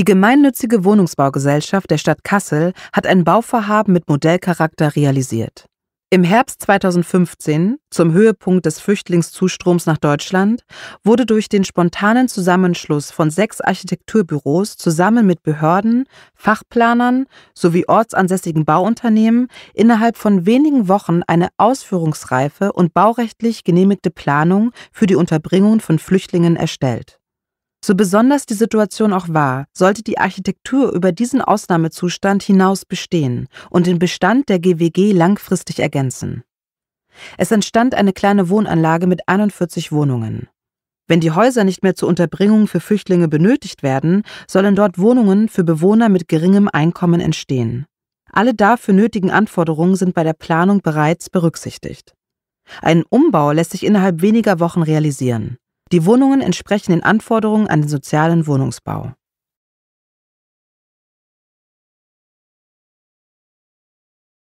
Die gemeinnützige Wohnungsbaugesellschaft der Stadt Kassel hat ein Bauvorhaben mit Modellcharakter realisiert. Im Herbst 2015, zum Höhepunkt des Flüchtlingszustroms nach Deutschland, wurde durch den spontanen Zusammenschluss von sechs Architekturbüros zusammen mit Behörden, Fachplanern sowie ortsansässigen Bauunternehmen innerhalb von wenigen Wochen eine ausführungsreife und baurechtlich genehmigte Planung für die Unterbringung von Flüchtlingen erstellt. So besonders die Situation auch war, sollte die Architektur über diesen Ausnahmezustand hinaus bestehen und den Bestand der GWG langfristig ergänzen. Es entstand eine kleine Wohnanlage mit 41 Wohnungen. Wenn die Häuser nicht mehr zur Unterbringung für Flüchtlinge benötigt werden, sollen dort Wohnungen für Bewohner mit geringem Einkommen entstehen. Alle dafür nötigen Anforderungen sind bei der Planung bereits berücksichtigt. Ein Umbau lässt sich innerhalb weniger Wochen realisieren. Die Wohnungen entsprechen den Anforderungen an den sozialen Wohnungsbau.